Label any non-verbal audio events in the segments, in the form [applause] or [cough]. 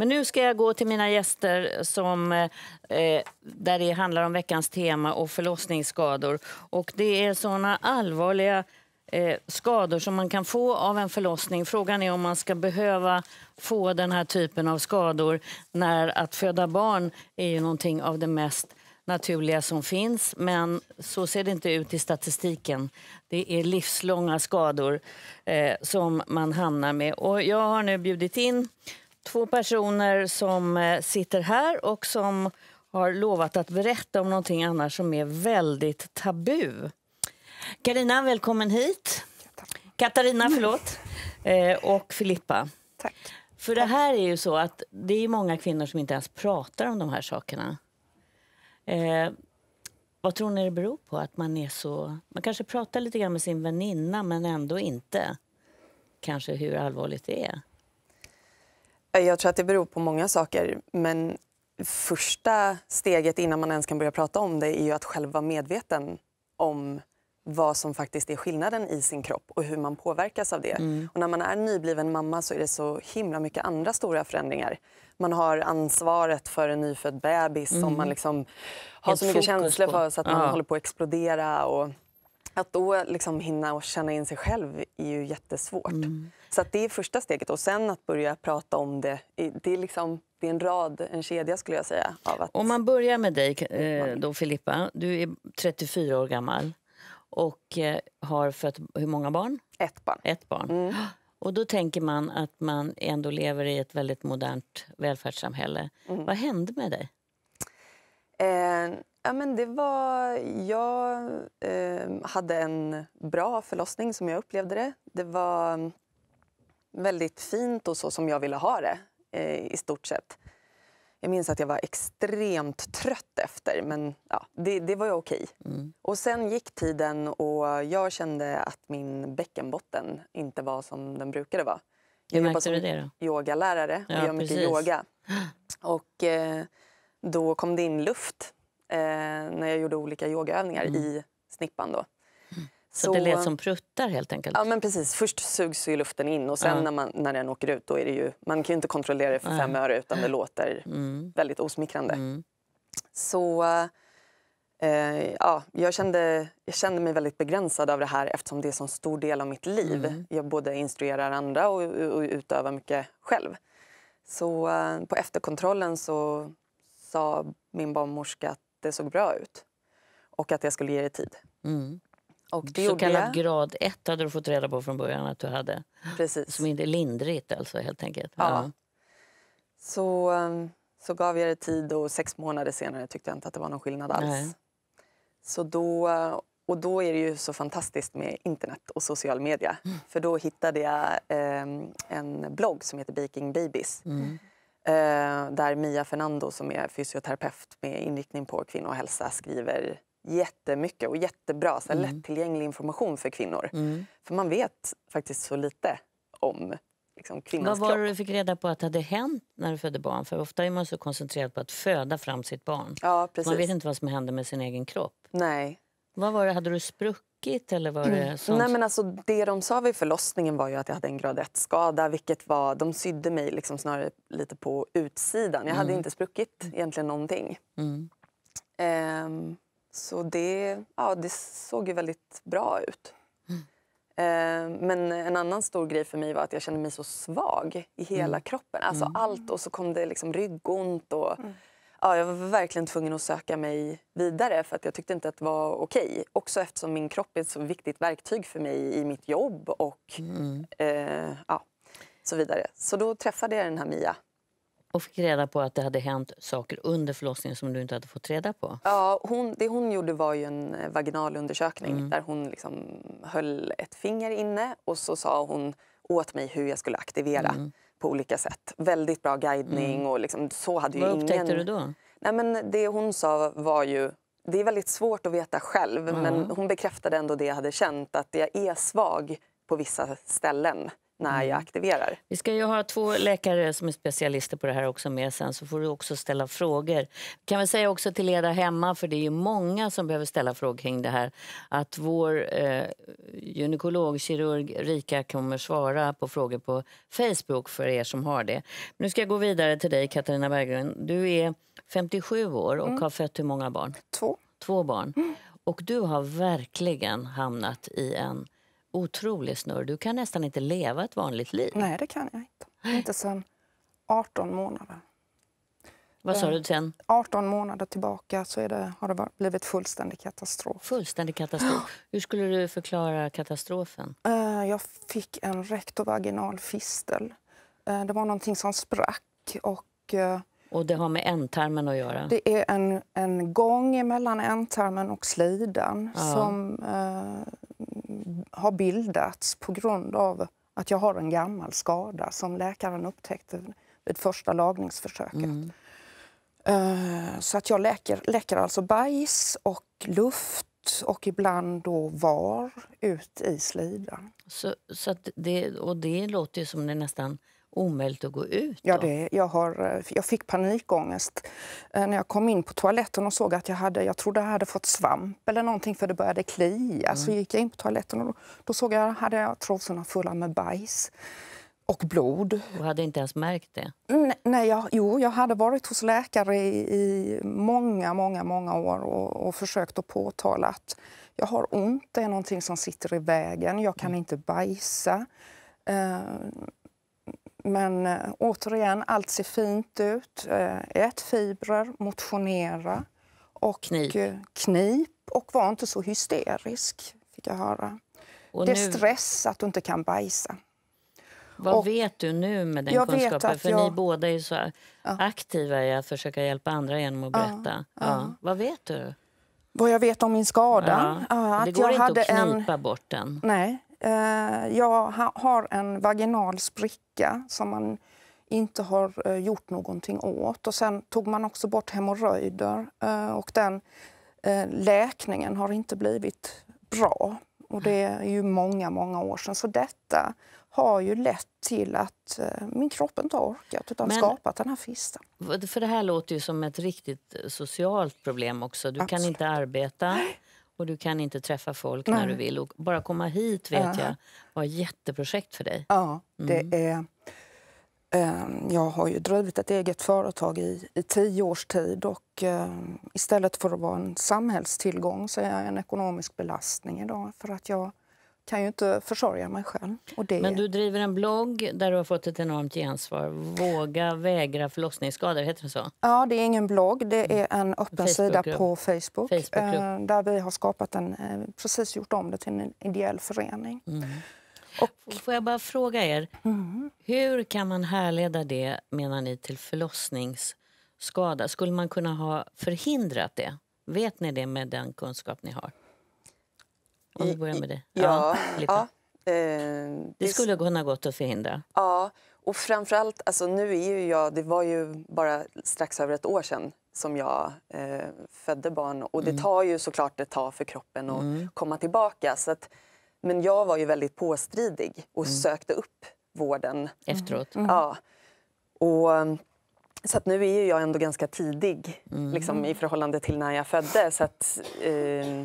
Men nu ska jag gå till mina gäster som, eh, där det handlar om veckans tema och förlossningsskador. Och det är såna allvarliga eh, skador som man kan få av en förlossning. Frågan är om man ska behöva få den här typen av skador när att föda barn är ju någonting av det mest naturliga som finns, men så ser det inte ut i statistiken. Det är livslånga skador eh, som man hamnar med. Och jag har nu bjudit in två personer som eh, sitter här och som har lovat att berätta om någonting annars som är väldigt tabu. Karina, välkommen hit. Katarina, mm. förlåt. Eh, och Filippa. Tack. För det här är ju så att det är många kvinnor som inte ens pratar om de här sakerna. Eh, vad tror ni det beror på att man är så... Man kanske pratar lite grann med sin väninna men ändå inte kanske hur allvarligt det är. Jag tror att det beror på många saker. Men första steget innan man ens kan börja prata om det är ju att själv vara medveten om vad som faktiskt är skillnaden i sin kropp och hur man påverkas av det. Mm. Och när man är nybliven mamma så är det så himla mycket andra stora förändringar. Man har ansvaret för en nyfödd bebis mm. som man liksom har Helt så mycket känslor på. för så att man håller på att explodera. Och att då liksom hinna och känna in sig själv är ju jättesvårt. Mm. Så det är första steget. Och sen att börja prata om det, det är, liksom, det är en rad, en kedja skulle jag säga. Av att... Om man börjar med dig eh, mm. då Filippa, du är 34 år gammal och eh, har fött hur många barn? Ett barn. Ett barn. Mm. Och då tänker man att man ändå lever i ett väldigt modernt välfärdssamhälle. Mm. Vad hände med dig? Eh, Ja, men det var, jag eh, hade en bra förlossning som jag upplevde det. Det var mm, väldigt fint och så som jag ville ha det eh, i stort sett. Jag minns att jag var extremt trött efter, men ja, det, det var ju okej. Mm. Och sen gick tiden och jag kände att min bäckenbotten inte var som den brukade vara. Jag jobbar som det då? yogalärare och ja, gör mycket precis. yoga. [gasps] Och eh, då kom det in luft eh, när jag gjorde olika yogaövningar mm. i snippan. Då. Mm. Så, så, det lät som pruttar helt enkelt? Ja men precis, först sugs ju luften in och sen ja. när, man, när den åker ut då är det ju, man kan ju inte kontrollera det för fem öre utan det låter mm. väldigt osmickrande. Mm. Så eh, ja, jag, kände, jag kände mig väldigt begränsad av det här eftersom det är en så stor del av mitt liv. Mm. Jag både instruerar andra och, och utövar mycket själv. Så eh, på efterkontrollen så sa min barnmorska att det såg bra ut och att jag skulle ge det tid. Mm. Och det så kallad grad 1 hade du fått reda på från början att du hade. Precis. Som inte är lindrigt alltså helt enkelt. Ja. ja. Så, um, så gav jag det tid och sex månader senare tyckte jag inte att det var någon skillnad alls. Nej. Så då, och då är det ju så fantastiskt med internet och social media. Mm. För då hittade jag eh, en blogg som heter Baking Babies. Mm. Eh, där Mia Fernando, som är fysioterapeut med inriktning på kvinnohälsa, skriver jättemycket och jättebra så mm. lättillgänglig information för kvinnor. Mm. För man vet faktiskt så lite om liksom, kvinnans Vad var det du fick reda på att det hade hänt när du födde barn? För ofta är man så koncentrerad på att föda fram sitt barn. Ja, man vet inte vad som händer med sin egen kropp. Nej. Vad var det, hade du spruck läckigt? Eller var mm. det mm. sånt? Nej, men alltså, det de sa vid förlossningen var ju att jag hade en grad 1-skada. De sydde mig liksom snarare lite på utsidan. Jag mm. hade inte spruckit egentligen någonting. Mm. Ehm, så det, ja, det såg ju väldigt bra ut. Mm. Ehm, men en annan stor grej för mig var att jag kände mig så svag i hela mm. kroppen. Alltså allt och så kom det liksom ryggont och ja, jag var verkligen tvungen att söka mig vidare för att jag tyckte inte att det var okej. Också eftersom min kropp är ett så viktigt verktyg för mig i mitt jobb och mm. eh, ja, så vidare. Så då träffade jag den här Mia. Och fick reda på att det hade hänt saker under förlossningen som du inte hade fått reda på. Ja, hon, det hon gjorde var ju en eh, vaginal undersökning mm. där hon liksom höll ett finger inne och så sa hon åt mig hur jag skulle aktivera. Mm på olika sätt. Väldigt bra guidning. Mm. Och liksom, så hade ju Vad upptäckte ingen... du då? Nej, men det hon sa var ju... Det är väldigt svårt att veta själv, mm. men hon bekräftade ändå det jag hade känt. Att jag är svag på vissa ställen när jag mm. aktiverar. Vi ska ju ha två läkare som är specialister på det här också med sen så får du också ställa frågor. Kan vi säga också till er där hemma, för det är ju många som behöver ställa frågor kring det här, att vår eh, gynekologkirurg Rika kommer svara på frågor på Facebook för er som har det. Nu ska jag gå vidare till dig Katarina Berggren. Du är 57 år och mm. har fött hur många barn? Två. Två barn. Mm. Och du har verkligen hamnat i en otrolig snurr. Du kan nästan inte leva ett vanligt liv. Nej, det kan jag inte. Inte sedan 18 månader. Vad sa eh, du sen? 18 månader tillbaka så är det, har det blivit fullständig katastrof. Fullständig katastrof. [gasps] Hur skulle du förklara katastrofen? Eh, jag fick en rektovaginal fistel. Eh, det var någonting som sprack. Och, och det har med ändtarmen att göra? Det är en, en gång mellan ändtarmen och slidan ja. som har bildats på grund av att jag har en gammal skada som läkaren upptäckte vid första lagningsförsöket. Mm. Eh, så att jag läcker, läcker alltså bajs och luft och ibland då var ut i slidan. Så, så det, och det låter ju som det nästan omöjligt att gå ut. Ja, det, jag, har, jag fick panikångest eh, när jag kom in på toaletten och såg att jag hade, jag trodde jag hade fått svamp eller någonting för det började klia. Mm. Så gick jag in på toaletten och då, då såg jag, hade jag trosorna fulla med bajs och blod. Du hade inte ens märkt det? Nej, nej, jag, jo, jag hade varit hos läkare i, i många, många, många år och, och, försökt att påtala att jag har ont, det är någonting som sitter i vägen, jag kan mm. inte bajsa. Eh, men eh, återigen, allt ser fint ut. Eh, ät fibrer, motionera. Och knip. Eh, knip. Och var inte så hysterisk, fick jag höra. Och det är nu... stress att du inte kan bajsa. Vad och, vet du nu med den kunskapen? För jag... ni båda är så ja. aktiva i att försöka hjälpa andra genom att berätta. Ja. ja. Vad vet du? Vad jag vet om min skada? Ja. Att det går jag inte hade att knipa en... bort den. Nej, Eh, jag har en vaginal spricka som man inte har eh, gjort någonting åt. Och sen tog man också bort hemorrojder eh, och den läkningen har inte blivit bra. Och det är ju många, många år sedan. Så detta har ju lett till att min kropp inte har orkat utan Men, skapat den här fisten. För det här låter ju som ett riktigt socialt problem också. Du Absolut. kan inte arbeta. Nej och du kan inte träffa folk Nej. när du vill. Och bara komma hit vet ja. jag var ett jätteprojekt för dig. Ja, mm. är... Ehm, jag har ju drivit ett eget företag i, i tio års tid och ehm, istället för att vara en samhällstillgång så är jag en ekonomisk belastning idag för att jag kan ju inte försörja mig själv. Och det... Men du driver en blogg där du har fått ett enormt gensvar. Våga vägra förlossningsskador, heter det så? Ja, det är ingen blogg. Det är mm. en öppen sida på Facebook, eh, där vi har skapat en, eh, precis gjort om det till en ideell förening. Mm. Och... Får jag bara fråga er, mm. hur kan man härleda det, menar ni, till förlossningsskada? Skulle man kunna ha förhindrat det? Vet ni det med den kunskap ni har? Om vi börjar med det. Ja, ja, ja eh, det skulle kunna gått att förhindra. Ja, och framförallt, alltså nu är ju jag, det var ju bara strax över ett år sedan som jag eh, födde barn och det mm. tar ju såklart ett tag för kroppen att mm. komma tillbaka. Så att, men jag var ju väldigt påstridig och mm. sökte upp vården. Efteråt? Mm. Ja. Och, så nu är jag ändå ganska tidig mm. liksom, i förhållande till när jag födde. Så att, eh,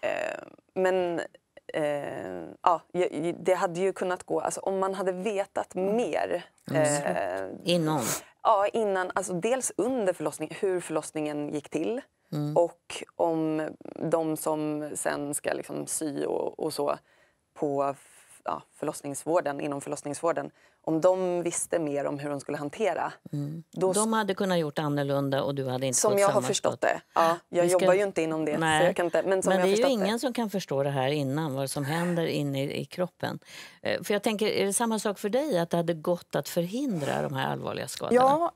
Eh, men eh, ja, det hade ju kunnat gå, alltså, om man hade vetat mm. mer. Mm. Eh, innan? Ja, innan. Alltså, dels under förlossningen, hur förlossningen gick till. Mm. Och om de som sen ska liksom sy och, och så på ja, förlossningsvården, inom förlossningsvården, om de visste mer om hur de skulle hantera... Mm. Då... De hade kunnat gjort annorlunda och du hade inte Som jag har förstått det. Ja, jag ska... jobbar ju inte inom det. Så jag kan inte, men som men det är ju ingen det. som kan förstå det här innan, vad som händer inne i, i, kroppen. Eh, för jag tänker, är det samma sak för dig, att det hade gått att förhindra de här allvarliga skadorna? Ja,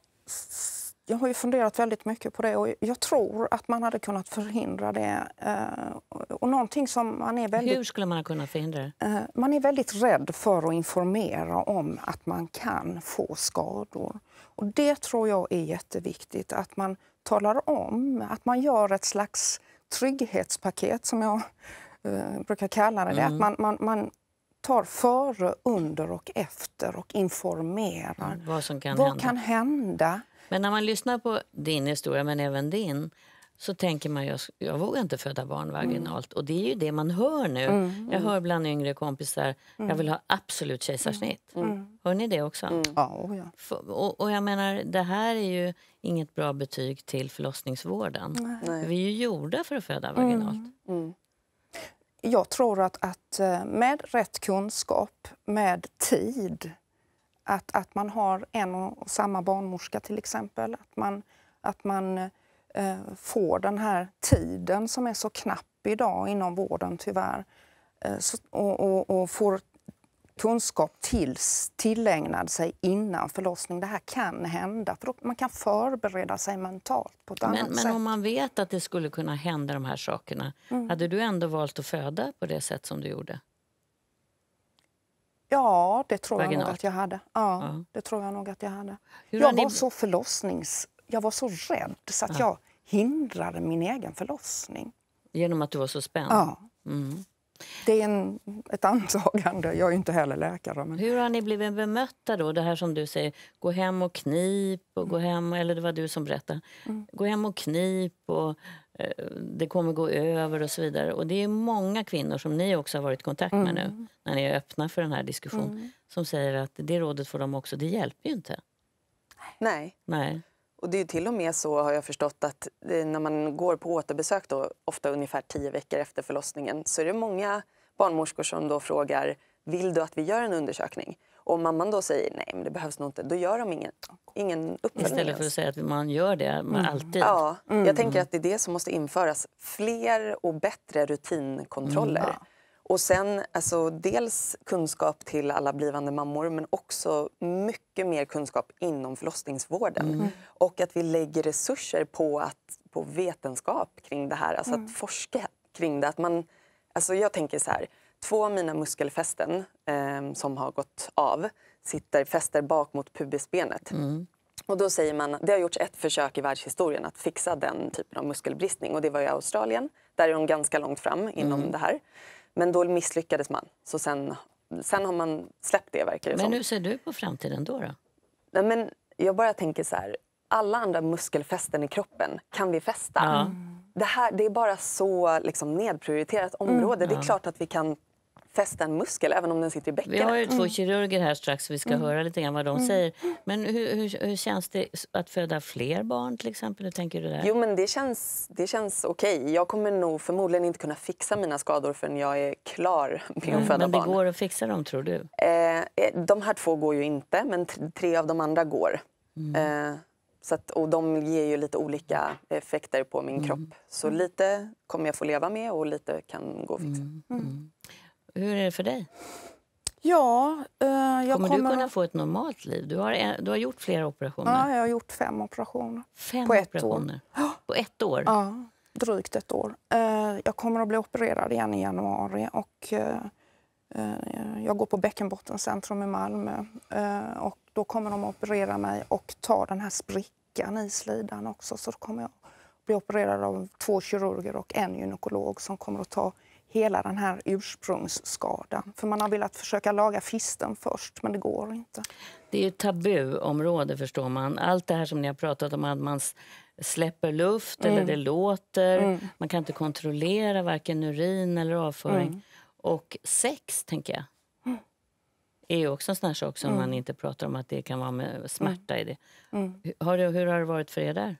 jag har ju funderat väldigt mycket på det och jag tror att man hade kunnat förhindra det. Eh, och någonting som man är väldigt, Hur skulle man ha kunnat förhindra det? Eh, man är väldigt rädd för att informera om att man kan få skador. Och det tror jag är jätteviktigt, att man talar om, att man gör ett slags trygghetspaket som jag eh, brukar kalla det. Mm. Att man, man, man tar före, under och efter och informerar. Mm, vad som kan vad hända. Kan hända men när man lyssnar på din historia, men även din, så tänker man ju... jag vågar inte föda barn vaginalt. Mm. Och det är ju det man hör nu. Mm. Jag hör bland yngre kompisar, jag mm. vill ha absolut kejsarsnitt. Mm. mm. Hör ni det också? Mm. Ja, oh och, Och, jag menar, det här är ju inget bra betyg till förlossningsvården. Nej. Vi är ju gjorda för att föda mm. vaginalt. Jag tror att, att eh, med rätt kunskap, med tid att, att man har en och samma barnmorska till exempel. Att man, att man eh, får den här tiden som är så knapp idag inom vården tyvärr. Eh, så, och, och, och får kunskap tills tillägnad sig innan förlossning. Det här kan hända. För man kan förbereda sig mentalt på ett men, annat men sätt. Men om man vet att det skulle kunna hända de här sakerna, mm. hade du ändå valt att föda på det sätt som du gjorde? Ja, det tror vaginalt. jag nog att jag hade. Ja, ja, Det tror jag nog att jag hade. Hur jag var ni... så förlossnings... Jag var så rädd så att ja. jag hindrade min egen förlossning. Genom att du var så spänd? Ja. Mm. Det är en, ett antagande. Jag är inte heller läkare. Men... Hur har ni blivit bemötta då? Det här som du säger, gå hem och knip och gå mm. hem, eller det var du som berättade. Mm. Gå hem och knip och Eh, det kommer gå över och så vidare. Och det är många kvinnor som ni också har varit i kontakt med mm. nu när ni är öppna för den här diskussionen mm. som säger att det rådet får de också, det hjälper ju inte. Nej. Nej. Och det är till och med så har jag förstått att när man går på återbesök då, ofta ungefär tio veckor efter förlossningen så är det många barnmorskor som då frågar vill du att vi gör en undersökning? och mamman då säger nej men det behövs nog inte, då gör de ingen, ingen uppföljning. Istället för att säga att man gör det man mm. alltid. Ja, mm. jag tänker att det är det som måste införas. Fler och bättre rutinkontroller. Mm, Och sen alltså, dels kunskap till alla blivande mammor men också mycket mer kunskap inom förlossningsvården. Mm. Mm. Och att vi lägger resurser på, att, på vetenskap kring det här, alltså att mm. forska kring det. Att man, alltså, jag tänker så här, Två av mina muskelfästen eh, som har gått av sitter fäster bak mot pubisbenet. Mm. Och då säger man, det har gjorts ett försök i världshistorien att fixa den typen av muskelbristning och det var i Australien. Där är de ganska långt fram inom mm. det här. Men då misslyckades man. Så sen, sen har man släppt det verkar det Men som. hur ser du på framtiden då? då? Ja, men jag bara tänker så här, alla andra muskelfästen i kroppen kan vi fästa. Mm. Det här det är bara så liksom, nedprioriterat område. Mm, ja. Det är klart att vi kan fästa en muskel även om den sitter i bäckenet. Vi har ju två mm. kirurger här strax vi ska mm. höra lite grann vad de mm. säger. Men hur, hur, hur, känns det att föda fler barn till exempel? Hur tänker du där? Jo men det känns, det känns okej. Okay. Jag kommer nog förmodligen inte kunna fixa mina skador förrän jag är klar med att mm, föda men barn. Men det går att fixa dem tror du? Eh, eh, de här två går ju inte men tre av de andra går. Mm. Eh, så att, och de ger ju lite olika effekter på min kropp. Så lite kommer jag få leva med och lite kan gå att fixa. Hur är det för dig? Ja, eh, jag kommer, kommer du kunna få ett normalt liv? Du har, en, du har gjort flera operationer. Ja, jag har gjort fem operationer. Fem på operationer? År. [gasps] På ett år? Ja, drygt ett år. Eh, jag kommer att bli opererad igen i januari och eh, jag går på Bäckenbottencentrum i Malmö eh, och då kommer de att operera mig och ta den här sprickan i slidan också så då kommer jag bli opererad av två kirurger och en gynekolog som kommer att ta hela den här ursprungsskadan. För man har velat försöka laga fisten först, men det går inte. Det är ett tabuområde, förstår man. Allt det här som ni har pratat om, att man släpper luft mm. eller det låter. Mm. Man kan inte kontrollera varken urin eller avföring. Mm. Och sex, tänker jag, är också en sån här sak som mm. man inte pratar om, att det kan vara med smärta i det. Mm. Mm. Har det, Hur har det varit för er där?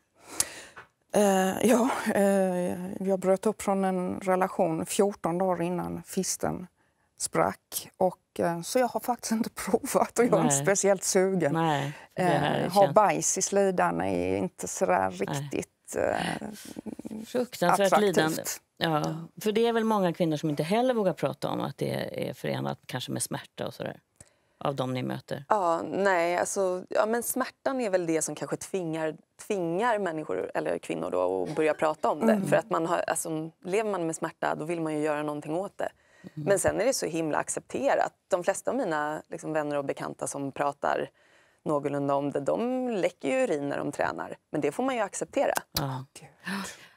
Eh, ja, eh, jag bröt upp från en relation 14 dagar innan fisten sprack. Och, eh, så jag har faktiskt inte [laughs] provat och jag är inte speciellt sugen. Nej, eh, känns... ha bajs i slidan är inte sådär riktigt eh, Fruktansvärt attraktivt. lidande. Ja, för det är väl många kvinnor som inte heller vågar prata om att det är förenat kanske med smärta och sådär av dem ni möter? Ja, nej, alltså, ja, men smärtan är väl det som kanske tvingar, tvingar människor, eller kvinnor då, att börja prata om det. Mm. För att man har, alltså, lever man med smärta då vill man ju göra någonting åt det. Mm. Men sen är det så himla accepterat. De flesta av mina liksom, vänner och bekanta som pratar någorlunda om det, de läcker ju urin när de tränar. Men det får man ju acceptera. Ah.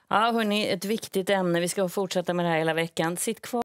Ja, hörni, ett viktigt ämne. Vi ska fortsätta med det här hela veckan. Sitt kvar